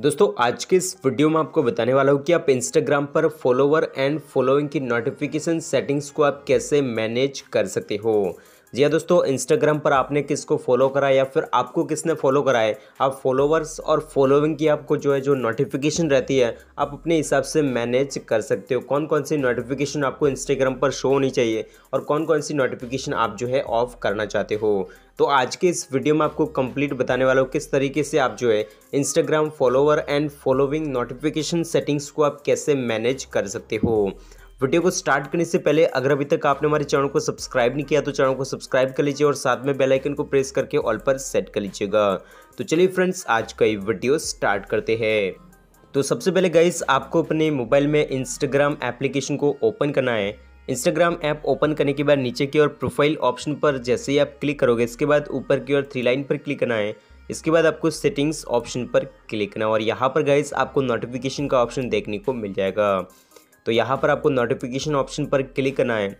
दोस्तों आज के इस वीडियो में आपको बताने वाला हूँ कि आप इंस्टाग्राम पर फॉलोवर एंड फॉलोइंग की नोटिफिकेशन सेटिंग्स को आप कैसे मैनेज कर सकते हो जी हाँ दोस्तों इंस्टाग्राम पर आपने किसको फॉलो करा या फिर आपको किसने फॉलो करा है आप फॉलोवर्स और फॉलोइंग की आपको जो है जो नोटिफिकेशन रहती है आप अपने हिसाब से मैनेज कर सकते हो कौन कौन सी नोटिफिकेशन आपको इंस्टाग्राम पर शो होनी चाहिए और कौन कौन सी नोटिफिकेशन आप जो है ऑफ करना चाहते हो तो आज के इस वीडियो में आपको कंप्लीट बताने वाला हूँ किस तरीके से आप जो है Instagram follower and following notification settings को आप कैसे मैनेज कर सकते हो वीडियो को स्टार्ट करने से पहले अगर अभी तक आपने हमारे चैनल को सब्सक्राइब नहीं किया तो चैनल को सब्सक्राइब कर लीजिए और साथ में बेल आइकन को प्रेस करके ऑल पर सेट कर लीजिएगा तो चलिए फ्रेंड्स आज का ये वीडियो स्टार्ट करते हैं तो सबसे पहले गाइस आपको अपने मोबाइल में इंस्टाग्राम एप्लीकेशन को ओपन करना है इंस्टाग्राम ऐप ओपन करने के बाद नीचे की ओर प्रोफाइल ऑप्शन पर जैसे ही आप क्लिक करोगे इसके बाद ऊपर की ओर थ्री लाइन पर क्लिक करना है इसके बाद आपको सेटिंग्स ऑप्शन पर क्लिक करना है और यहाँ पर गाइस आपको नोटिफिकेशन का ऑप्शन देखने को मिल जाएगा तो यहाँ पर आपको नोटिफिकेशन ऑप्शन पर क्लिक करना है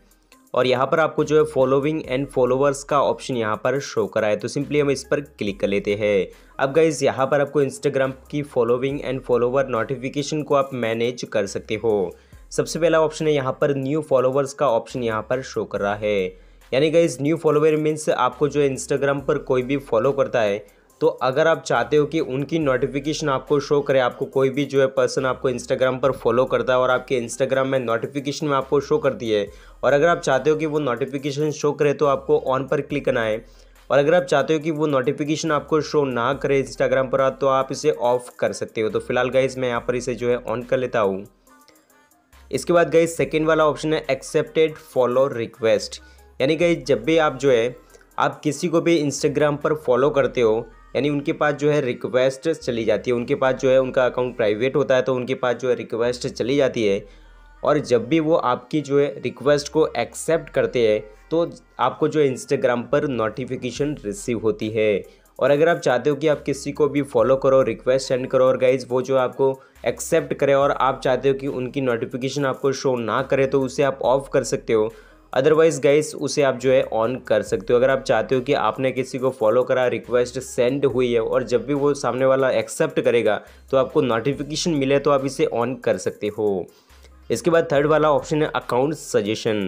और यहाँ पर आपको जो है फॉलोविंग एंड फॉलोवर्स का ऑप्शन यहाँ पर शो करा है तो सिंपली हम इस पर क्लिक कर लेते हैं अब गाइज़ यहाँ पर आपको इंस्टाग्राम की फॉलोविंग एंड फॉलोवर नोटिफिकेशन को आप मैनेज कर सकते हो सबसे पहला ऑप्शन है यहाँ पर न्यू फॉलोवर्स का ऑप्शन यहाँ पर शो कर रहा है यानी गाइज न्यू फॉलोवर मीन्स आपको जो है इंस्टाग्राम पर कोई भी फॉलो करता है तो अगर आप चाहते हो कि उनकी नोटिफिकेशन आपको शो करे आपको कोई भी जो है पर्सन आपको इंस्टाग्राम पर फॉलो करता है और आपके इंस्टाग्राम में नोटिफिकेशन में आपको शो करती है और अगर आप चाहते हो कि वो नोटिफिकेशन शो करे तो आपको ऑन पर क्लिक करना है और अगर आप चाहते हो कि वो नोटिफिकेशन आपको शो ना करे इंस्टाग्राम पर तो आप इसे ऑफ कर सकते हो तो फिलहाल गाइज मैं यहाँ पर इसे जो है ऑन कर लेता हूँ इसके बाद गई सेकेंड वाला ऑप्शन है एक्सेप्टेड फॉलो रिक्वेस्ट यानी गई जब भी आप जो है आप किसी को भी इंस्टाग्राम पर फॉलो करते हो यानी उनके पास जो है रिक्वेस्ट चली जाती है उनके पास जो है उनका अकाउंट प्राइवेट होता है तो उनके पास जो है रिक्वेस्ट चली जाती है और जब भी वो आपकी जो है रिक्वेस्ट को एक्सेप्ट करते हैं तो आपको जो है इंस्टाग्राम पर नोटिफिकेशन रिसीव होती है और अगर आप चाहते हो कि आप किसी को भी फॉलो करो रिक्वेस्ट सेंड करो और गाइज वो जो आपको एक्सेप्ट करे और आप चाहते हो कि उनकी नोटिफिकेशन आपको शो ना करे तो उसे आप ऑफ कर सकते हो अदरवाइज़ गाइस उसे आप जो है ऑन कर सकते हो अगर आप चाहते हो कि आपने किसी को फॉलो करा रिक्वेस्ट सेंड हुई है और जब भी वो सामने वाला एक्सेप्ट करेगा तो आपको नोटिफिकेशन मिले तो आप इसे ऑन कर सकते हो इसके बाद थर्ड वाला ऑप्शन है अकाउंट सजेशन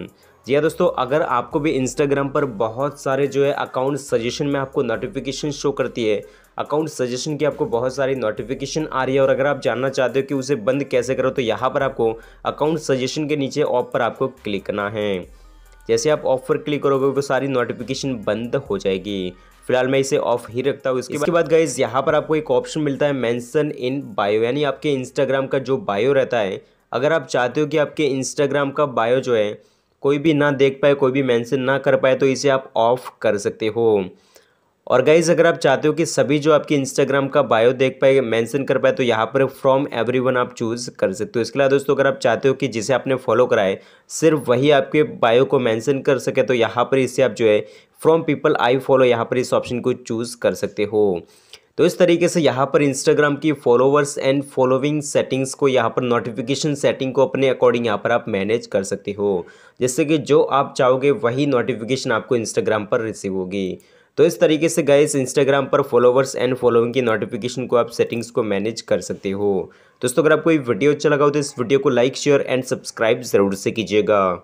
जी हाँ दोस्तों अगर आपको भी इंस्टाग्राम पर बहुत सारे जो है अकाउंट सजेशन में आपको नोटिफिकेशन शो करती है अकाउंट सजेशन की आपको बहुत सारी नोटिफिकेशन आ रही है और अगर आप जानना चाहते हो कि उसे बंद कैसे करो तो यहाँ पर आपको अकाउंट सजेशन के नीचे ऑप पर आपको क्लिक करना है जैसे आप ऑफ पर क्लिक करोगे वो सारी नोटिफिकेशन बंद हो जाएगी फिलहाल मैं इसे ऑफ ही रखता हूँ इसके, इसके बाद गाइज यहाँ पर आपको एक ऑप्शन मिलता है मैंसन इन बायो यानी आपके इंस्टाग्राम का जो बायो रहता है अगर आप चाहते हो कि आपके इंस्टाग्राम का बायो जो है कोई भी ना देख पाए कोई भी मैंसन ना कर पाए तो इसे आप ऑफ कर सकते हो और गाइज अगर आप चाहते हो कि सभी जो आपकी इंस्टाग्राम का बायो देख पाए मेंशन कर पाए तो यहाँ पर फ्रॉम एवरीवन आप चूज़ कर सकते हो इसके अलावा दोस्तों अगर आप चाहते हो कि जिसे आपने फॉलो कराए सिर्फ वही आपके बायो को मेंशन कर सके तो यहाँ पर इसे आप जो है फ्रॉम पीपल आई फॉलो यहाँ पर इस ऑप्शन को चूज़ कर सकते हो तो इस तरीके से यहाँ पर इंस्टाग्राम की फॉलोवर्स एंड फॉलोविंग सेटिंग्स को यहाँ पर नोटिफिकेशन सेटिंग को अपने अकॉर्डिंग यहाँ पर आप मैनेज कर सकते हो जिससे कि जो आप चाहोगे वही नोटिफिकेशन आपको इंस्टाग्राम पर रिसीव होगी तो इस तरीके से गए इस इंस्टाग्राम पर फॉलोवर्स एंड फॉलोइंग की नोटिफिकेशन को आप सेटिंग्स को मैनेज कर सकते हो दोस्तों अगर आपको ये वीडियो अच्छा लगा हो तो इस वीडियो को लाइक शेयर एंड सब्सक्राइब ज़रूर से कीजिएगा